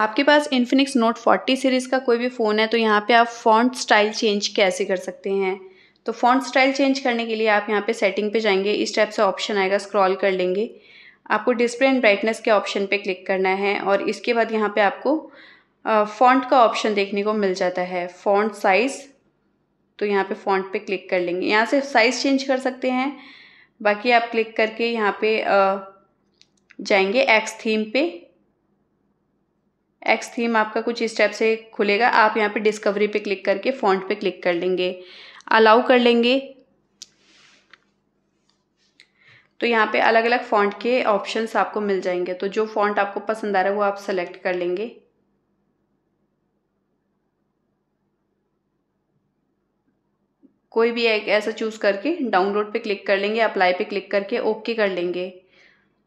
आपके पास Infinix note 40 series का कोई भी फ़ोन है तो यहाँ पे आप फॉन्ट स्टाइल चेंज कैसे कर सकते हैं तो फॉन्ट स्टाइल चेंज करने के लिए आप यहाँ पे सेटिंग पे जाएंगे इस टाइप से ऑप्शन आएगा स्क्रॉल कर लेंगे आपको डिस्प्ले एंड ब्राइटनेस के ऑप्शन पे क्लिक करना है और इसके बाद यहाँ पे आपको फॉन्ट का ऑप्शन देखने को मिल जाता है फॉन्ट साइज़ तो यहाँ पर फॉन्ट पर क्लिक कर लेंगे यहाँ से साइज़ चेंज कर सकते हैं बाकी आप क्लिक करके यहाँ पर जाएंगे एक्स थीम पे एक्स थीम आपका कुछ इस टाइप से खुलेगा आप यहाँ पे डिस्कवरी पे क्लिक करके फॉन्ट पे क्लिक कर लेंगे अलाउ कर लेंगे तो यहाँ पे अलग अलग फॉन्ट के ऑप्शंस आपको मिल जाएंगे तो जो फॉन्ट आपको पसंद आ रहा है वो आप सेलेक्ट कर लेंगे कोई भी एक ऐसा चूज़ करके डाउनलोड पे क्लिक कर लेंगे अप्लाई पे क्लिक करके ओके कर लेंगे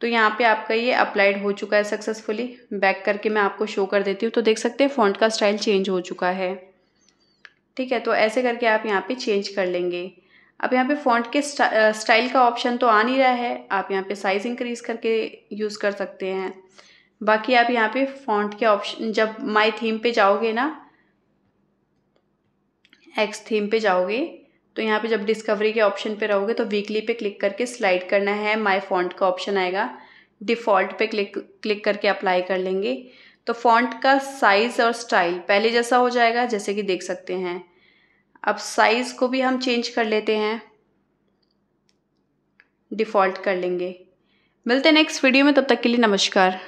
तो यहाँ पे आपका ये अप्लाइड हो चुका है सक्सेसफुली बैक करके मैं आपको शो कर देती हूँ तो देख सकते हैं फ़ॉन्ट का स्टाइल चेंज हो चुका है ठीक है तो ऐसे करके आप यहाँ पे चेंज कर लेंगे अब यहाँ पे फ़ॉन्ट के स्टाइल का ऑप्शन तो आ नहीं रहा है आप यहाँ पे साइज़ इंक्रीज़ करके यूज़ कर सकते हैं बाकी आप यहाँ पे फ़ॉन्ट के ऑप्शन जब माई थीम पे जाओगे ना एक्स थीम पे जाओगे तो यहाँ पे जब डिस्कवरी के ऑप्शन पे रहोगे तो वीकली पे क्लिक करके स्लाइड करना है माय फॉन्ट का ऑप्शन आएगा डिफ़ॉल्ट पे क्लिक क्लिक करके अप्लाई कर लेंगे तो फॉन्ट का साइज़ और स्टाइल पहले जैसा हो जाएगा जैसे कि देख सकते हैं अब साइज़ को भी हम चेंज कर लेते हैं डिफ़ॉल्ट कर लेंगे मिलते हैं नेक्स्ट वीडियो में तब तक के लिए नमस्कार